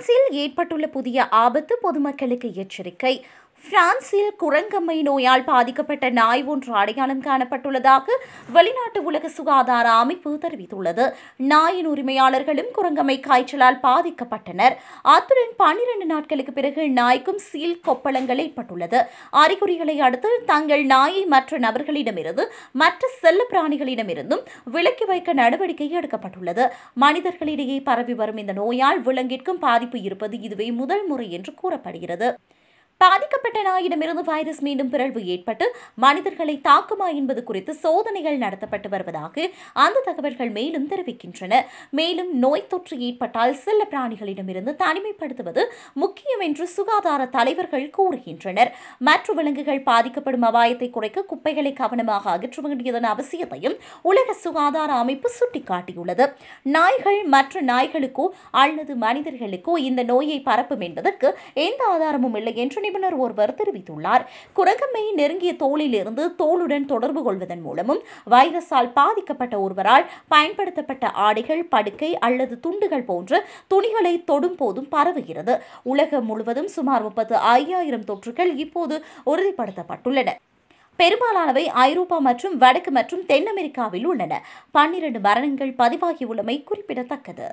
பிரான்சில் ஏற்பட்டுள்ள புதிய ஆபத்து பொதுமக்களுக்கு எச்சரிக்கை பிரான்சில் குரங்கம்மை நோயால் பாதிக்கப்பட்ட நாய் ஒன்று அடையாளம் காணப்பட்டுள்ளதாக வெளிநாட்டு உலக சுகாதார அமைப்பு தெரிவித்துள்ளது நாயின் உரிமையாளர்களும் குரங்கம்மை காய்ச்சலால் பாதிக்கப்பட்டனர் அத்துடன் பன்னிரண்டு நாட்களுக்கு பிறகு நாய்க்கும் சீல் கொப்பளங்கள் ஏற்பட்டுள்ளது அறிகுறிகளை அடுத்து தங்கள் நாயை மற்ற நபர்களிடமிருந்து மற்ற செல்ல பிராணிகளிடமிருந்தும் விலக்கி வைக்க நடவடிக்கை எடுக்கப்பட்டுள்ளது மனிதர்களிடையே பரவி வரும் இந்த நோயால் விலங்கிற்கும் பாதிப்பு இருப்பது இதுவே முதல் முறை என்று கூறப்படுகிறது பாதிக்க தனிப்பட்ட நாயிடமிருந்து வைரஸ் மீண்டும் பிறழ்வு ஏற்பட்டு மனிதர்களை தாக்குமா என்பது குறித்து சோதனைகள் நடத்தப்பட்டு வருவதாக அந்த தகவல்கள் மேலும் தெரிவிக்கின்றன மேலும் நோய் தொற்று ஏற்பட்டால் சில பிராணிகளிடமிருந்து தனிமைப்படுத்துவது முக்கியம் என்று சுகாதார தலைவர்கள் கூறுகின்றனர் மற்ற விலங்குகள் பாதிக்கப்படும் அபாயத்தை குறைக்க குப்பைகளை கவனமாக அகற்ற வேண்டியதன் அவசியத்தையும் உலக சுகாதார அமைப்பு சுட்டிக்காட்டியுள்ளது நாய்கள் மற்ற நாய்களுக்கோ அல்லது மனிதர்களுக்கோ இந்த நோயை பரப்பும் என்பதற்கு எந்த ஆதாரமும் இல்லை என்று நிபுணர் ஒருவர் அவர் தெரிவித்துள்ளார் குரங்கம்மை நெருங்கிய தோளில் இருந்து தோலுடன் தொடர்பு கொள்வதன் மூலமும் வைரஸால் பாதிக்கப்பட்ட ஒருவரால் பயன்படுத்தப்பட்ட ஆடைகள் படுக்கை அல்லது துண்டுகள் போன்ற துணிகளை தொடும் போதும் பரவுகிறது உலகம் முழுவதும் சுமார் முப்பத்து ஐயாயிரம் தொற்றுகள் இப்போது உறுதிப்படுத்தப்பட்டுள்ளன பெரும்பாலானவை ஐரோப்பா மற்றும் வடக்கு மற்றும் தென் அமெரிக்காவில் உள்ளன பன்னிரண்டு மரணங்கள் பதிவாகியுள்ளமை குறிப்பிடத்தக்கது